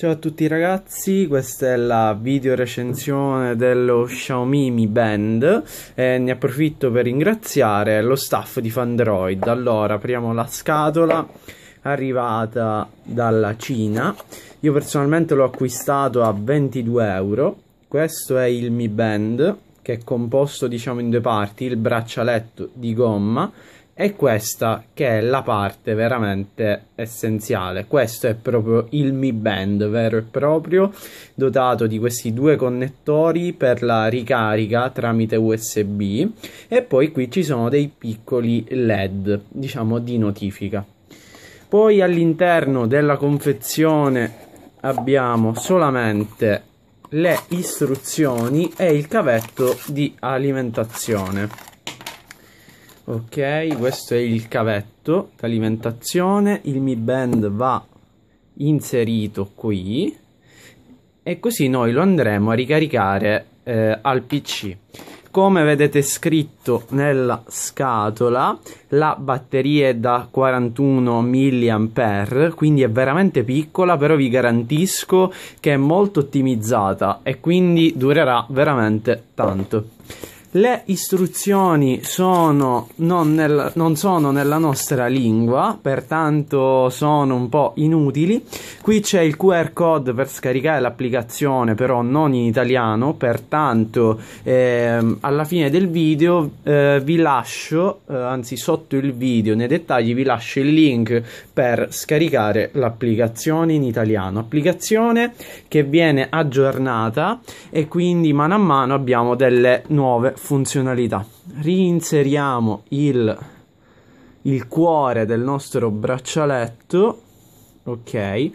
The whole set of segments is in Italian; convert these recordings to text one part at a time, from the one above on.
Ciao a tutti ragazzi, questa è la video recensione dello Xiaomi Mi Band e ne approfitto per ringraziare lo staff di Fandroid. Allora, apriamo la scatola arrivata dalla Cina. Io personalmente l'ho acquistato a 22 euro. Questo è il Mi Band che è composto diciamo in due parti, il braccialetto di gomma e questa che è la parte veramente essenziale. Questo è proprio il Mi Band vero e proprio, dotato di questi due connettori per la ricarica tramite USB e poi qui ci sono dei piccoli LED, diciamo di notifica. Poi all'interno della confezione abbiamo solamente le istruzioni e il cavetto di alimentazione ok questo è il cavetto di alimentazione, il mi band va inserito qui e così noi lo andremo a ricaricare eh, al pc come vedete scritto nella scatola la batteria è da 41 mAh quindi è veramente piccola però vi garantisco che è molto ottimizzata e quindi durerà veramente tanto le istruzioni sono non, nel, non, sono nella nostra lingua, pertanto sono un po' inutili. Qui c'è il QR code per scaricare l'applicazione, però non in italiano, pertanto eh, alla fine del video eh, vi lascio, eh, anzi sotto il video nei dettagli vi lascio il link per scaricare l'applicazione in italiano, applicazione che viene aggiornata e quindi mano a mano abbiamo delle nuove funzionalità. Rinseriamo il, il cuore del nostro braccialetto. Ok,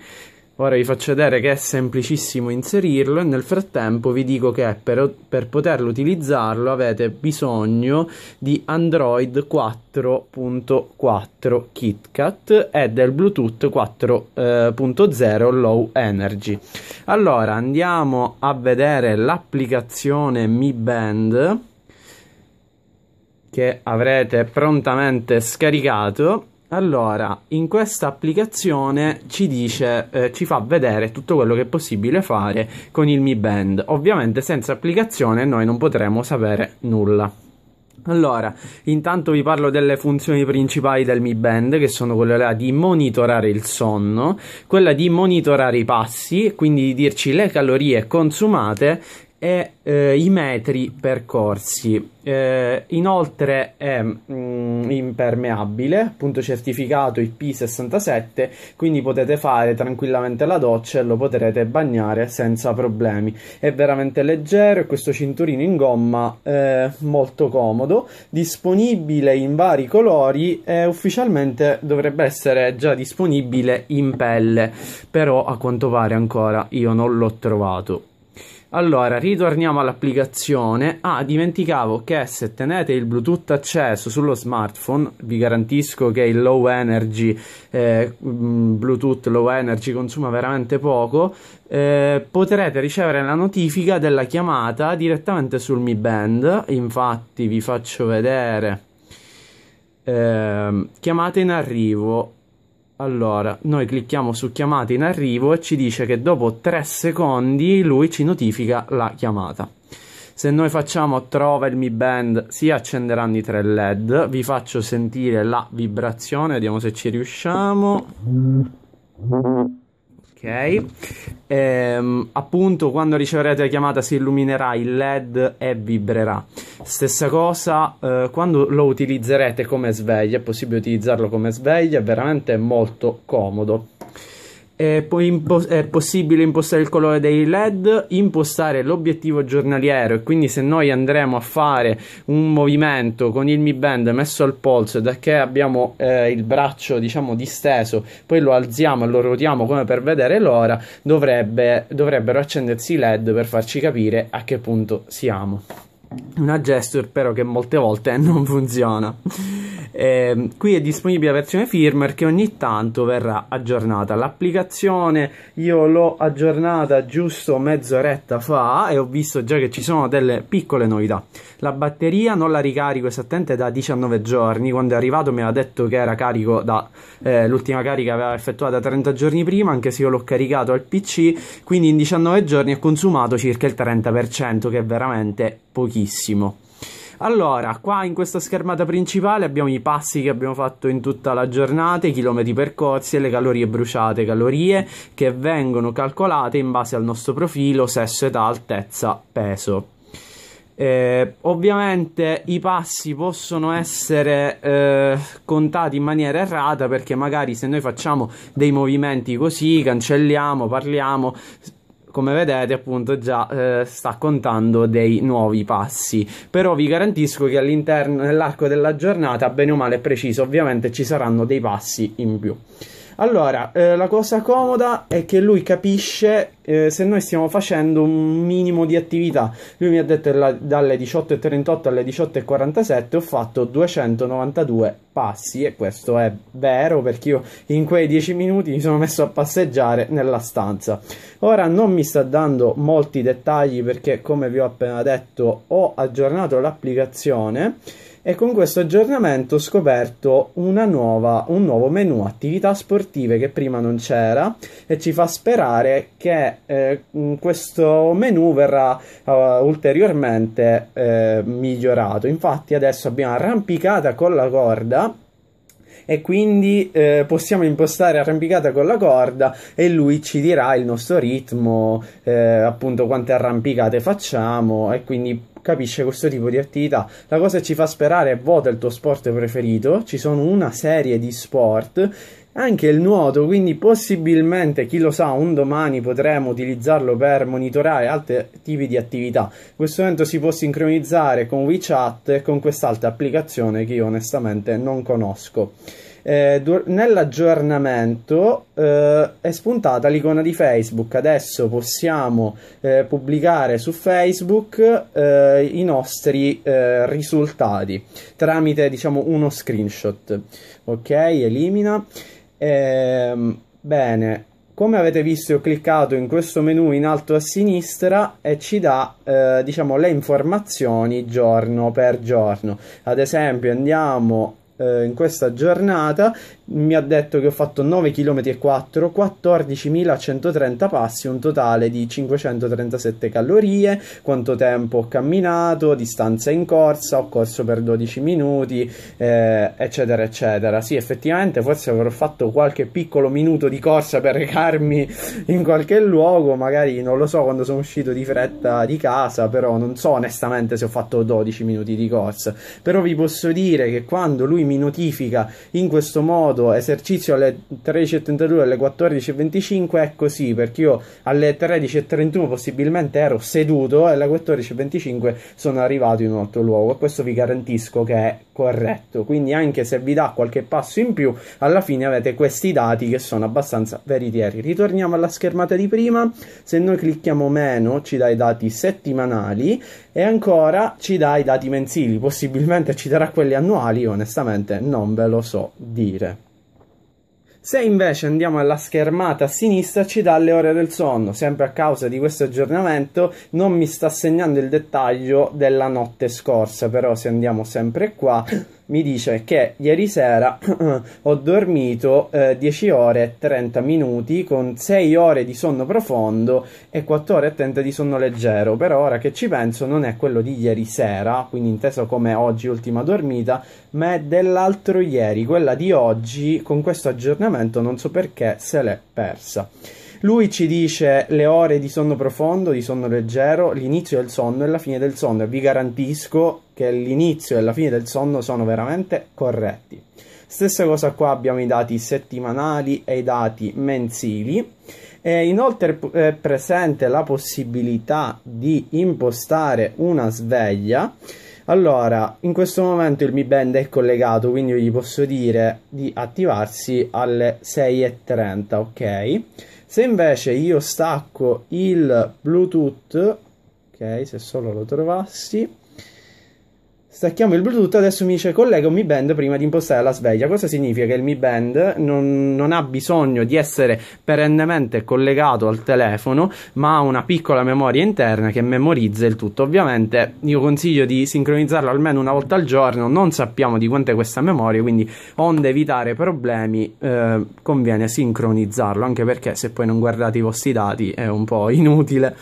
Ora vi faccio vedere che è semplicissimo inserirlo e nel frattempo vi dico che per, per poterlo utilizzarlo avete bisogno di Android 4.4 KitKat e del Bluetooth 4.0 eh, Low Energy. Allora andiamo a vedere l'applicazione Mi Band che avrete prontamente scaricato. Allora, in questa applicazione ci dice, eh, ci fa vedere tutto quello che è possibile fare con il Mi Band. Ovviamente senza applicazione noi non potremo sapere nulla. Allora, intanto vi parlo delle funzioni principali del Mi Band, che sono quella di monitorare il sonno, quella di monitorare i passi, quindi di dirci le calorie consumate e eh, i metri percorsi. Eh, inoltre è mh, mm, impermeabile, punto certificato IP67, quindi potete fare tranquillamente la doccia e lo potrete bagnare senza problemi. È veramente leggero e questo cinturino in gomma è eh, molto comodo, disponibile in vari colori e ufficialmente dovrebbe essere già disponibile in pelle, però a quanto pare ancora io non l'ho trovato. Allora, ritorniamo all'applicazione. Ah, dimenticavo che se tenete il Bluetooth acceso sullo smartphone, vi garantisco che il low energy eh, mm, Bluetooth low energy consuma veramente poco, eh, potrete ricevere la notifica della chiamata direttamente sul Mi Band. Infatti, vi faccio vedere. Eh, chiamate in arrivo allora, noi clicchiamo su chiamate in arrivo e ci dice che dopo 3 secondi lui ci notifica la chiamata. Se noi facciamo trova il Mi Band si accenderanno i tre LED. Vi faccio sentire la vibrazione, vediamo se ci riusciamo. Ehm, appunto, quando riceverete la chiamata si illuminerà il LED e vibrerà. Stessa cosa eh, quando lo utilizzerete come sveglia, è possibile utilizzarlo come sveglia, è veramente molto comodo è, impo- è possibile impostare il colore dei LED, impostare l'obiettivo giornaliero e quindi se noi andremo a fare un movimento con il Mi Band messo al polso da che abbiamo eh, il braccio diciamo disteso, poi lo alziamo e lo ruotiamo come per vedere l'ora, dovrebbe, dovrebbero accendersi i LED per farci capire a che punto siamo una gesture però che molte volte non funziona. Eh, qui è disponibile la versione firmware che ogni tanto verrà aggiornata. L'applicazione io l'ho aggiornata giusto mezz'oretta fa e ho visto già che ci sono delle piccole novità. La batteria non la ricarico esattamente da 19 giorni, quando è arrivato mi ha detto che era carico da eh, l'ultima carica aveva effettuata 30 giorni prima, anche se io l'ho caricato al PC, quindi in 19 giorni ha consumato circa il 30%, che è veramente pochissimo. Allora, qua in questa schermata principale abbiamo i passi che abbiamo fatto in tutta la giornata, i chilometri percorsi e le calorie bruciate, calorie che vengono calcolate in base al nostro profilo, sesso, età, altezza, peso. Eh, ovviamente i passi possono essere eh, contati in maniera errata perché magari se noi facciamo dei movimenti così, cancelliamo, parliamo, come vedete appunto già eh, sta contando dei nuovi passi però vi garantisco che all'interno nell'arco della giornata bene o male preciso ovviamente ci saranno dei passi in più allora, eh, la cosa comoda è che lui capisce eh, se noi stiamo facendo un minimo di attività. Lui mi ha detto la, dalle 18.38 alle 18.47 ho fatto 292 passi e questo è vero perché io in quei 10 minuti mi sono messo a passeggiare nella stanza. Ora non mi sta dando molti dettagli perché come vi ho appena detto ho aggiornato l'applicazione e con questo aggiornamento ho scoperto nuova, un nuovo menu attività sportive che prima non c'era e ci fa sperare che eh, questo menu verrà uh, ulteriormente eh, migliorato. Infatti adesso abbiamo arrampicata con la corda e quindi eh, possiamo impostare arrampicata con la corda e lui ci dirà il nostro ritmo, eh, appunto quante arrampicate facciamo e quindi capisce questo tipo di attività. La cosa che ci fa sperare è vota il tuo sport preferito, ci sono una serie di sport anche il nuoto, quindi possibilmente, chi lo sa, un domani potremo utilizzarlo per monitorare altri tipi di attività. In Questo momento si può sincronizzare con WeChat e con quest'altra applicazione che io onestamente non conosco. Eh, nell'aggiornamento eh, è spuntata l'icona di Facebook. Adesso possiamo eh, pubblicare su Facebook eh, i nostri eh, risultati tramite diciamo uno screenshot. Ok, elimina. Ehm, bene, come avete visto ho cliccato in questo menu in alto a sinistra e ci dà eh, diciamo le informazioni giorno per giorno ad esempio andiamo eh, in questa giornata mi ha detto che ho fatto 9 km e 14.130 passi, un totale di 537 calorie, quanto tempo ho camminato, distanza in corsa, ho corso per 12 minuti, eh, eccetera, eccetera. Sì, effettivamente forse avrò fatto qualche piccolo minuto di corsa per recarmi in qualche luogo, magari non lo so quando sono uscito di fretta di casa, però non so onestamente se ho fatto 12 minuti di corsa, però vi posso dire che quando lui mi notifica in questo modo modo esercizio alle 13.32 alle 14.25 è così perché io alle 13.31 possibilmente ero seduto e alle 14.25 sono arrivato in un altro luogo e questo vi garantisco che è corretto quindi anche se vi dà qualche passo in più alla fine avete questi dati che sono abbastanza veritieri ritorniamo alla schermata di prima se noi clicchiamo meno ci dà i dati settimanali e ancora ci dà i dati mensili possibilmente ci darà quelli annuali onestamente non ve lo so dire se invece andiamo alla schermata a sinistra ci dà le ore del sonno, sempre a causa di questo aggiornamento non mi sta segnando il dettaglio della notte scorsa, però se andiamo sempre qua mi dice che ieri sera ho dormito eh, 10 ore e 30 minuti con 6 ore di sonno profondo e 4 ore e 30 di sonno leggero, però ora che ci penso non è quello di ieri sera, quindi inteso come oggi ultima dormita, ma è dell'altro ieri, quella di oggi con questo aggiornamento non so perché se l'è persa. Lui ci dice le ore di sonno profondo, di sonno leggero, l'inizio del sonno e la fine del sonno e vi garantisco che l'inizio e la fine del sonno sono veramente corretti. Stessa cosa qua abbiamo i dati settimanali e i dati mensili. E inoltre è eh, presente la possibilità di impostare una sveglia. Allora, in questo momento il Mi Band è collegato, quindi io gli posso dire di attivarsi alle 6.30, ok? Se invece io stacco il Bluetooth, ok, se solo lo trovassi, Stacchiamo il Bluetooth, adesso mi dice collega un Mi Band prima di impostare la sveglia. Cosa significa che il Mi Band non, non, ha bisogno di essere perennemente collegato al telefono, ma ha una piccola memoria interna che memorizza il tutto. Ovviamente io consiglio di sincronizzarlo almeno una volta al giorno, non sappiamo di quanto è questa memoria, quindi onde evitare problemi eh, conviene sincronizzarlo, anche perché se poi non guardate i vostri dati è un po' inutile.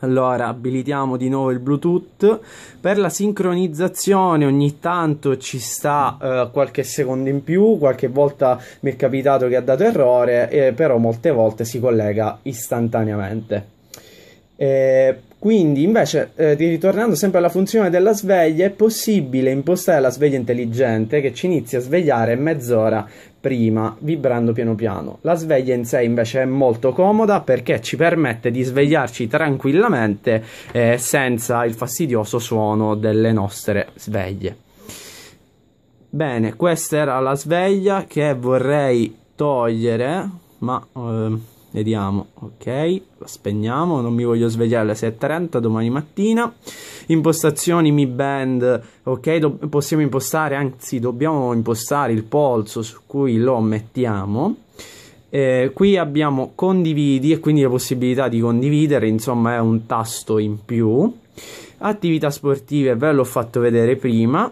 Allora, abilitiamo di nuovo il Bluetooth. Per la sincronizzazione ogni tanto ci sta eh, qualche secondo in più, qualche volta mi è capitato che ha dato errore, eh, però molte volte si collega istantaneamente. Eh, quindi, invece, eh, ritornando sempre alla funzione della sveglia, è possibile impostare la sveglia intelligente che ci inizia a svegliare mezz'ora prima, vibrando piano piano. La sveglia in sé invece è molto comoda perché ci permette di svegliarci tranquillamente eh, senza il fastidioso suono delle nostre sveglie. Bene, questa era la sveglia che vorrei togliere, ma... Eh Vediamo, ok, la spegniamo, non mi voglio svegliare alle 6.30 domani mattina. Impostazioni Mi Band, ok, possiamo impostare, anzi dobbiamo impostare il polso su cui lo mettiamo. Eh, qui abbiamo condividi e quindi la possibilità di condividere, insomma è un tasto in più. Attività sportive, ve l'ho fatto vedere prima.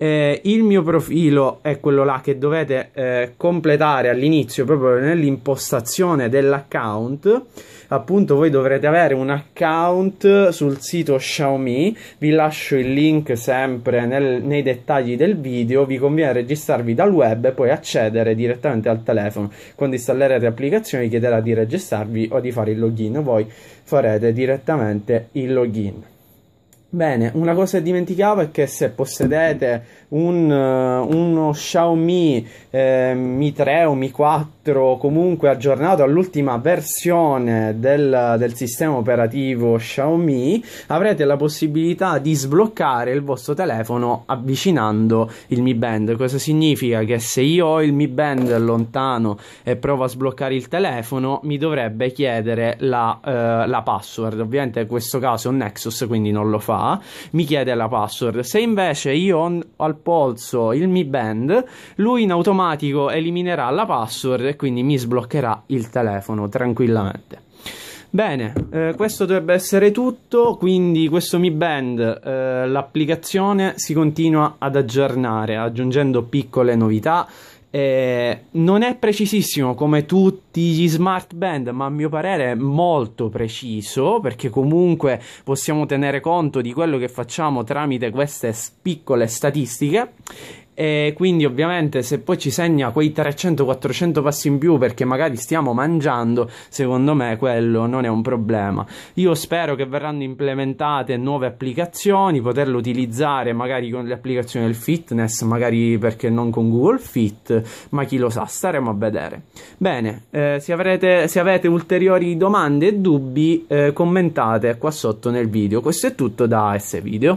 Eh, il mio profilo è quello là che dovete eh, completare all'inizio proprio nell'impostazione dell'account appunto voi dovrete avere un account sul sito Xiaomi vi lascio il link sempre nel, nei dettagli del video vi conviene registrarvi dal web e poi accedere direttamente al telefono quando installerete applicazioni chiederà di registrarvi o di fare il login voi farete direttamente il login Bene, una cosa che dimenticavo è che se possedete un, eh, uno Xiaomi eh, Mi 3 o Mi 4 comunque aggiornato all'ultima versione del, del, sistema operativo Xiaomi avrete la possibilità di sbloccare il vostro telefono avvicinando il Mi Band. Questo significa che se io ho il Mi Band lontano e provo a sbloccare il telefono mi dovrebbe chiedere la, eh, la password. Ovviamente in questo caso è un Nexus quindi non lo fa mi chiede la password. Se invece io ho al polso il Mi Band, lui in automatico eliminerà la password e quindi mi sbloccherà il telefono tranquillamente. Bene, eh, questo dovrebbe essere tutto, quindi questo Mi Band, eh, l'applicazione si continua ad aggiornare aggiungendo piccole novità eh, non è precisissimo come tutti gli smart band, ma a mio parere è molto preciso perché comunque possiamo tenere conto di quello che facciamo tramite queste piccole statistiche e quindi ovviamente se poi ci segna quei 300-400 passi in più perché magari stiamo mangiando, secondo me quello non è un problema. Io spero che verranno implementate nuove applicazioni, poterlo utilizzare magari con le applicazioni del fitness, magari perché non con Google Fit, ma chi lo sa, staremo a vedere. Bene, eh, se, avrete, se, avete ulteriori domande e dubbi eh, commentate qua sotto nel video. Questo è tutto da S Video.